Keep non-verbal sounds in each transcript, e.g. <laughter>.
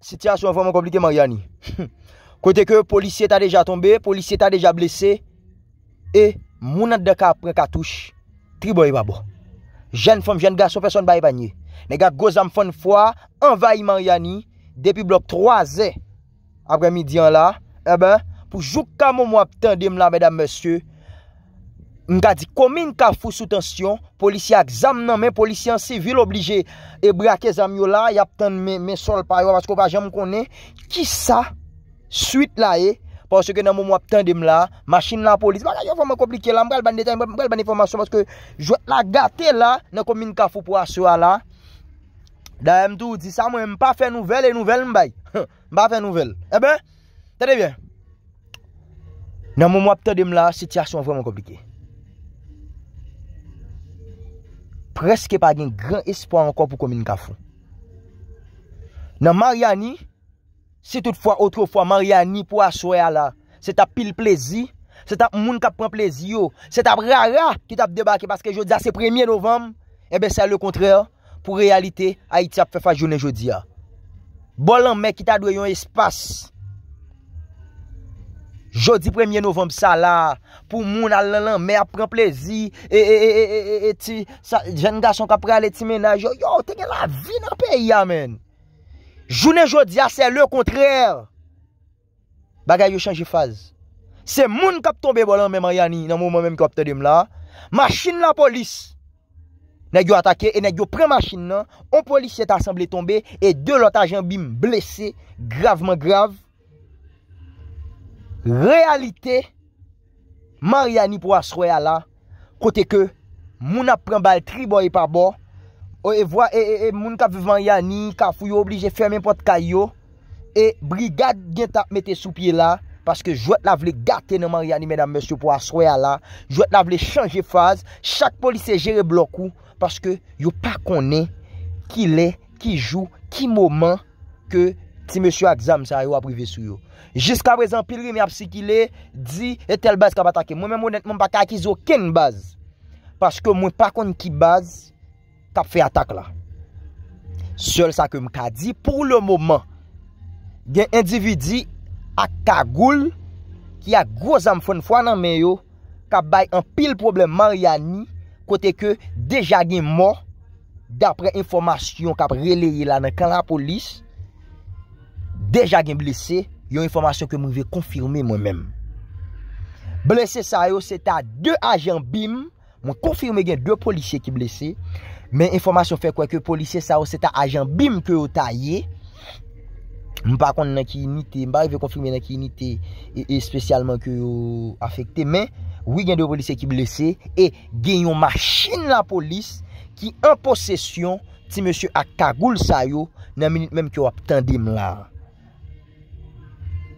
Siti as yon fòm an komplite maryani <laughs> Kote ke polisye ta deja tombe, polisye ta deja blese E mounat de ka apre katouche, tribo e babo Jen fòm jen ga sou fèson ba e banyi Ne ga goz am fòn fòa, anvayi maryani Depi blok 3e, apre midyan la E ben, pou jouk ka mòm wap ten dem la mèdam mèsyo Mka di komin kafou sou tensyon, polisi ak zam nan men, polisi ansi vil oblije, e brake zam yo la, ya ptand men sol pa yo, pasko wajan mkone, ki sa, suite la e, pasko ke nan mou mwap tandem la, masin la polisi, wakay yo foman komplike la, mkale ban detay, mkale ban informasyon, pasko la gate la, nan komin kafou pou aswa la, da mtou di sa, mwen mpa fe nouvel, e nouvel mbay, mpa fe nouvel, e ben, tede bien, nan mwap tandem la, sityasyon foman komplike, kreske pa gen gran espon ankon pou komin ka fon. Nan Mariani, si toutfwa, outrofwa, Mariani pou aswe ala, se tap pil plezi, se tap moun kap pran plezi yo, se tap rara ki tap debake, paske jodi a se premiye novem, ebe se le kontre, pou realite, a iti ap fefa jodi a. Bolan me ki ta dwe yon espas, Jodi 1e novem sa la, pou moun alen lan mer, pren plezi, e e e e e ti, jan gason kap pre aleti menaj yo, yo ten gen la vi nan pe ya men. Jounen jodia se le kontrèr. Ah, Bagay yo chanji faz. Se moun kap tombe bolan men mayani, nan moun man men kap te dem la, machin la polis, ne gyon atake, e ne gyon pren machin nan, an polis se ta asemble tombe, e de lotajen bim blese, gravman grav, Realite, Mariani pou aswe ala, kote ke, moun ap pren bal tribo e pabo, e, e, e, e moun kap vivan Mariani, ka fuyo oblije fermen pot kayo, e brigade gen tap mette sou pie la, paske jwet la vle gate nan Mariani, mèdam mèsyou pou aswe ala, jwet la vle chanje faz, chak polise jere bloku, paske yo pa kone, ki le, ki jou, ki mouman, ke, Si me sou ak zam sa yo aprive sou yo. Jiska prezen pil rime ap si ki le di etel baz kab atake. Mwen men mounet mwen pa kakiz yo ken baz. Paske mwen pakon ki baz kap fe atak la. Sol sa ke m ka di. Pour le moment gen individi ak kagoul ki ya groz am fon fwa nan men yo. Kabay an pil problem mariani kote ke deja gen mor. Dapre informasyon kap releye la nan kan la polis. Deja gen blese, yon informasyon ke moun ve konfirme mwen men. Blese sa yo, se ta de ajan bim, moun konfirme gen de policye ki blese, men informasyon fe kwa ke policye sa yo, se ta ajan bim ke yo ta ye, mou pa akonde nan ki yi nite, mou pa akonde konfirme nan ki yi nite, espesyalman e ke yo afekte, men, wii gen de policye ki blese, e gen yon machine la polis ki en posesyon ti monsye ak kagoul sa yo, nan minute menm ki yo ap tendem la.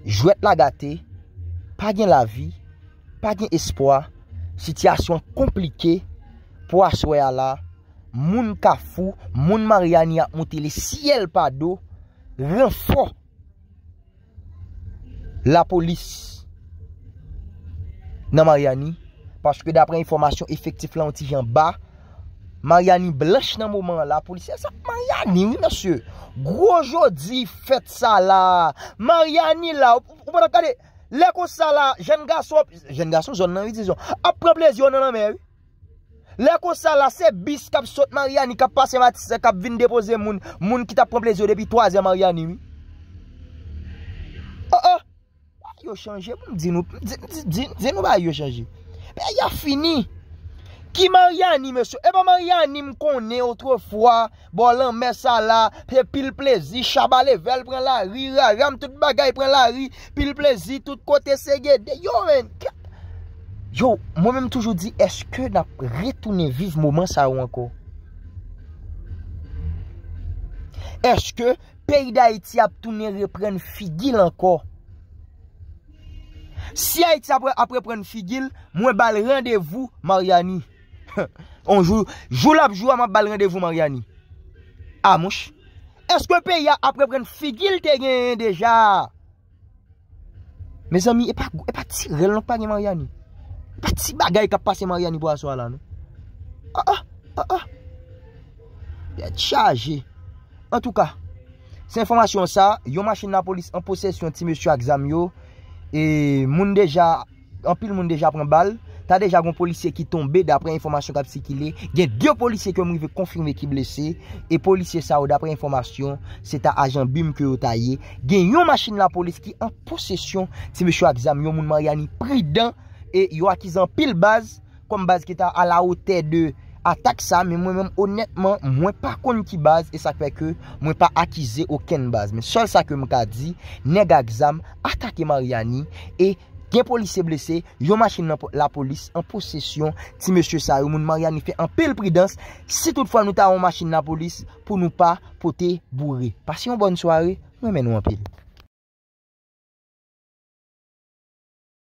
Jouet la gate, pa gen la vi, pa gen espwa, sityasyon komplike pou aswe ala, moun kafou, moun Maryani a mouti le siyel pa do, renfou la polis nan Maryani. Paske dapre informasyon efektif la an ti gen ba, Maryani blech nan mouman la, polisyen sa, Maryani mi, monsye. Gwo jodi fet sa la, Maryani la, ou vwot akade, leko sa la, jen ga sou, jen ga sou zon nan vi, dizon, apreplezyon nan mè, vi. Leko sa la, se bis kap sot Maryani, kap pase matise, kap vin depoze moun, moun ki tapreplezyon depi to aze Maryani, vi. A, a, yon chanje, moun di nou, di nou ba yon chanje. Pe, ya fini. Ki mè rianime sou? E pa mè rianime konè o tre fwa? Bolan mè sa la, pil plezi, chabalè vel, pren la ri, ram tout bagay, pren la ri, pil plezi, tout kote se gèdè. Yo, mè mè toujou di, eske na ritounè viv mouman sa ou anko? Eske, pey da iti ap tounè repren figil anko? Si a iti ap repren figil, mwen bal randevou mè rianime. Onjou, joul apjou a man bal rendevou Maryani A mouch Eskwen pe ya apre pren figil teren deja Me zami, e pa ti relnok pa gen Maryani E pa ti bagay ka pase Maryani pou aswa la A a, a a Yad charge En touka Se informasyon sa, yon machin na polis An posesyon ti mèsyou a gzam yo E moun deja An pil moun deja pren bal Tadej agon polisye ki tombe, dapre informasyon kap si ki le. Gen dyo polisye ke mwen ve konfirme ki blese. E polisye sa ou dapre informasyon, se ta ajan bim ke ou ta ye. Gen yon masyne la polisye ki an posesyon. Se me chou akzam, yon moun Mariani pri dan. E yon akizan pil baz, konm baz ki ta ala ote de atak sa. Men mwen mwen honetman, mwen pa konm ki baz. E sa kwe ke mwen pa akize oken baz. Men sol sa ke mwen ka di, neg akzam, atake Mariani, e akizan. gen polis se blese, yo machin la polis an posesyon ti M. Saroumoun Mariani fe an pel pridans si toutfwa nou ta an machin la polis pou nou pa pote bourri. Pasyon, bonne soare, nou men nou an pel.